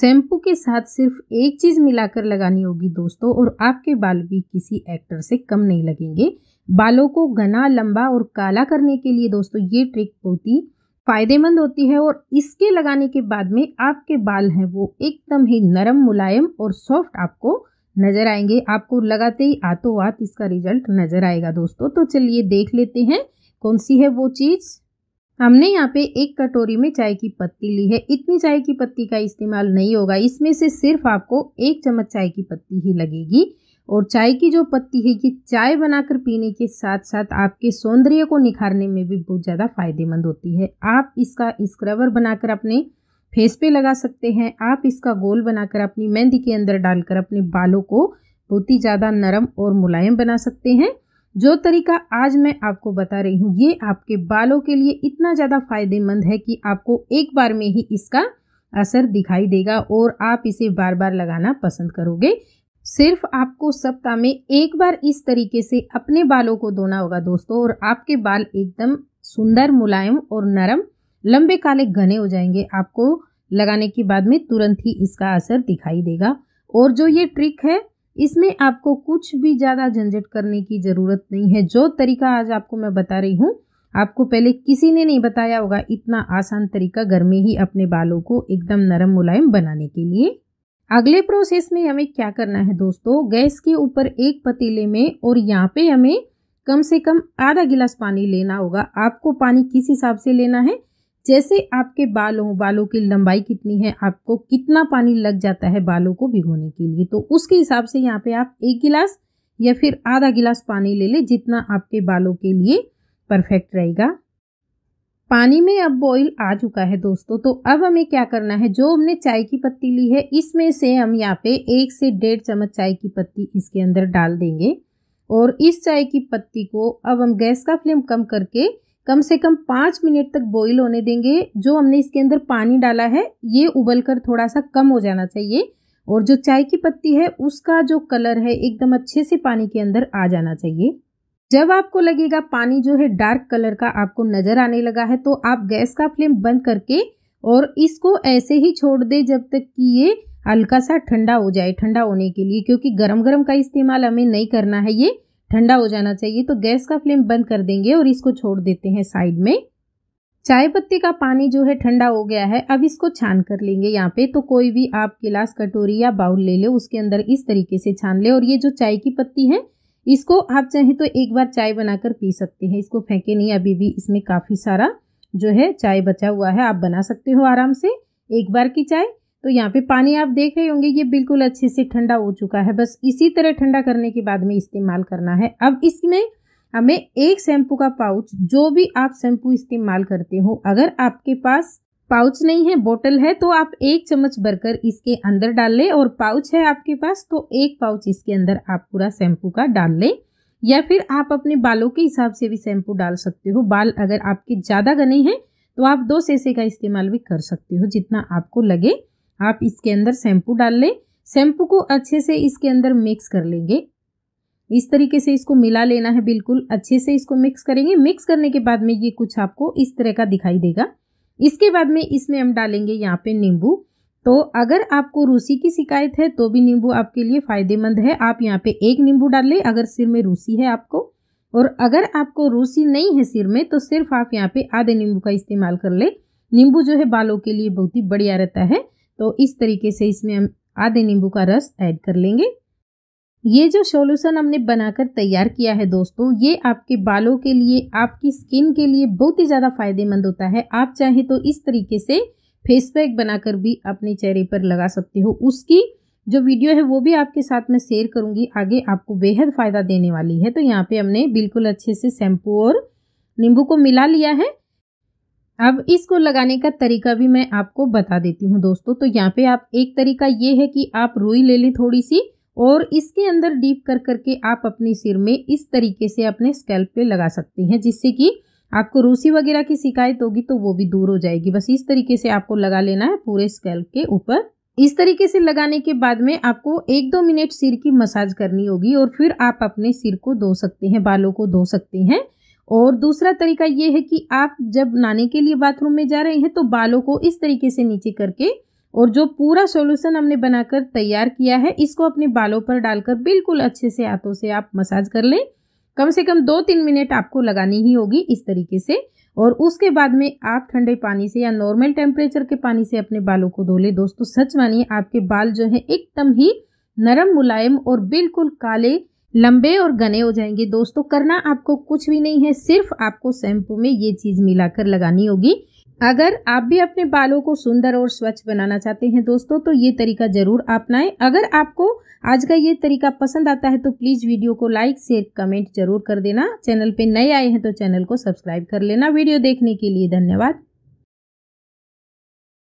shampoo के साथ सिर्फ एक चीज़ मिलाकर लगानी होगी दोस्तों और आपके बाल भी किसी एक्टर से कम नहीं लगेंगे बालों को घना लंबा और काला करने के लिए दोस्तों ये ट्रिक बहुत ही फायदेमंद होती है और इसके लगाने के बाद में आपके बाल हैं वो एकदम ही नरम मुलायम और सॉफ्ट आपको नज़र आएंगे आपको लगाते ही आतो आत इसका रिजल्ट नज़र आएगा दोस्तों तो चलिए देख लेते हैं कौन सी है वो चीज़ हमने यहाँ पे एक कटोरी में चाय की पत्ती ली है इतनी चाय की पत्ती का इस्तेमाल नहीं होगा इसमें से सिर्फ आपको एक चम्मच चाय की पत्ती ही लगेगी और चाय की जो पत्ती है ये चाय बनाकर पीने के साथ साथ आपके सौंदर्य को निखारने में भी बहुत ज़्यादा फायदेमंद होती है आप इसका स्क्रबर बनाकर अपने फेस पे लगा सकते हैं आप इसका गोल बनाकर अपनी मेहंदी के अंदर डालकर अपने बालों को बहुत ही ज़्यादा नरम और मुलायम बना सकते हैं जो तरीका आज मैं आपको बता रही हूँ ये आपके बालों के लिए इतना ज़्यादा फायदेमंद है कि आपको एक बार में ही इसका असर दिखाई देगा और आप इसे बार बार लगाना पसंद करोगे सिर्फ आपको सप्ताह में एक बार इस तरीके से अपने बालों को धोना होगा दोस्तों और आपके बाल एकदम सुंदर मुलायम और नरम लंबे काले घने हो जाएंगे आपको लगाने के बाद में तुरंत ही इसका असर दिखाई देगा और जो ये ट्रिक है इसमें आपको कुछ भी ज़्यादा झंझट करने की ज़रूरत नहीं है जो तरीका आज आपको मैं बता रही हूँ आपको पहले किसी ने नहीं बताया होगा इतना आसान तरीका घर में ही अपने बालों को एकदम नरम मुलायम बनाने के लिए अगले प्रोसेस में हमें क्या करना है दोस्तों गैस के ऊपर एक पतीले में और यहाँ पे हमें कम से कम आधा गिलास पानी लेना होगा आपको पानी किस हिसाब से लेना है जैसे आपके बालों बालों की लंबाई कितनी है आपको कितना पानी लग जाता है बालों को भिगोने के लिए तो उसके हिसाब से यहाँ पे आप एक गिलास या फिर आधा गिलास पानी ले लें जितना आपके बालों के लिए परफेक्ट रहेगा पानी में अब बॉईल आ चुका है दोस्तों तो अब हमें क्या करना है जो हमने चाय की पत्ती ली है इसमें से हम यहाँ पे एक से डेढ़ चम्मच चाय की पत्ती इसके अंदर डाल देंगे और इस चाय की पत्ती को अब हम गैस का फ्लेम कम करके कम से कम पाँच मिनट तक बॉईल होने देंगे जो हमने इसके अंदर पानी डाला है ये उबल कर थोड़ा सा कम हो जाना चाहिए और जो चाय की पत्ती है उसका जो कलर है एकदम अच्छे से पानी के अंदर आ जाना चाहिए जब आपको लगेगा पानी जो है डार्क कलर का आपको नज़र आने लगा है तो आप गैस का फ्लेम बंद करके और इसको ऐसे ही छोड़ दे जब तक कि ये हल्का सा ठंडा हो जाए ठंडा होने के लिए क्योंकि गरम गरम का इस्तेमाल हमें नहीं करना है ये ठंडा हो जाना चाहिए तो गैस का फ्लेम बंद कर देंगे और इसको छोड़ देते हैं साइड में चाय पत्ती का पानी जो है ठंडा हो गया है अब इसको छान कर लेंगे यहाँ पे तो कोई भी आप गिलास कटोरी या बाउल ले लो उसके अंदर इस तरीके से छान ले और ये जो चाय की पत्ती है इसको आप चाहें तो एक बार चाय बनाकर पी सकते हैं इसको फेंके नहीं अभी भी इसमें काफ़ी सारा जो है चाय बचा हुआ है आप बना सकते हो आराम से एक बार की चाय तो यहाँ पे पानी आप देख रहे होंगे ये बिल्कुल अच्छे से ठंडा हो चुका है बस इसी तरह ठंडा करने के बाद में इस्तेमाल करना है अब इसमें हमें एक शैम्पू का पाउच जो भी आप शैम्पू इस्तेमाल करते हो अगर आपके पास पाउच नहीं है बोतल है तो आप एक चम्मच भरकर इसके अंदर डाल लें और पाउच है आपके पास तो एक पाउच इसके अंदर आप पूरा शैम्पू का डाल लें या फिर आप अपने बालों के हिसाब से भी शैम्पू डाल सकते हो बाल अगर आपके ज़्यादा घने हैं तो आप दो सेसे का इस्तेमाल भी कर सकते हो जितना आपको लगे आप इसके अंदर शैम्पू डाल लें शैम्पू को अच्छे से इसके अंदर मिक्स कर लेंगे इस तरीके से इसको मिला लेना है बिल्कुल अच्छे से इसको मिक्स करेंगे मिक्स करने के बाद में ये कुछ आपको इस तरह का दिखाई देगा इसके बाद में इसमें हम डालेंगे यहाँ पे नींबू तो अगर आपको रूसी की शिकायत है तो भी नींबू आपके लिए फ़ायदेमंद है आप यहाँ पे एक नींबू डाल लें अगर सिर में रूसी है आपको और अगर आपको रूसी नहीं है सिर में तो सिर्फ आप यहाँ पे आधे नींबू का इस्तेमाल कर लें नींबू जो है बालों के लिए बहुत ही बढ़िया रहता है तो इस तरीके से इसमें हम आधे नींबू का रस ऐड कर लेंगे ये जो सोल्यूशन हमने बनाकर तैयार किया है दोस्तों ये आपके बालों के लिए आपकी स्किन के लिए बहुत ही ज़्यादा फायदेमंद होता है आप चाहे तो इस तरीके से फेस पैक बनाकर भी अपने चेहरे पर लगा सकते हो उसकी जो वीडियो है वो भी आपके साथ मैं शेयर करूंगी आगे आपको बेहद फ़ायदा देने वाली है तो यहाँ पर हमने बिल्कुल अच्छे से शैम्पू और नींबू को मिला लिया है अब इसको लगाने का तरीका भी मैं आपको बता देती हूँ दोस्तों तो यहाँ पे आप एक तरीका ये है कि आप रुई ले लें थोड़ी सी और इसके अंदर डीप कर करके आप अपने सिर में इस तरीके से अपने स्कैल्प पे लगा सकते हैं जिससे कि आपको रूसी वगैरह की शिकायत होगी तो वो भी दूर हो जाएगी बस इस तरीके से आपको लगा लेना है पूरे स्कैल्प के ऊपर इस तरीके से लगाने के बाद में आपको एक दो मिनट सिर की मसाज करनी होगी और फिर आप अपने सिर को धो सकते हैं बालों को धो सकते हैं और दूसरा तरीका ये है कि आप जब नहाने के लिए बाथरूम में जा रहे हैं तो बालों को इस तरीके से नीचे करके और जो पूरा सॉल्यूशन हमने बनाकर तैयार किया है इसको अपने बालों पर डालकर बिल्कुल अच्छे से हाथों से आप मसाज कर लें कम से कम दो तीन मिनट आपको लगानी ही होगी इस तरीके से और उसके बाद में आप ठंडे पानी से या नॉर्मल टेम्परेचर के पानी से अपने बालों को धो लें दोस्तों सच मानिए आपके बाल जो है एकदम ही नरम मुलायम और बिल्कुल काले लंबे और घने हो जाएंगे दोस्तों करना आपको कुछ भी नहीं है सिर्फ आपको शैम्पू में ये चीज़ मिलाकर लगानी होगी अगर आप भी अपने बालों को सुंदर और स्वच्छ बनाना चाहते हैं दोस्तों तो ये तरीका ज़रूर अपनाएं अगर आपको आज का ये तरीका पसंद आता है तो प्लीज़ वीडियो को लाइक शेयर कमेंट जरूर कर देना चैनल पे नए आए हैं तो चैनल को सब्सक्राइब कर लेना वीडियो देखने के लिए धन्यवाद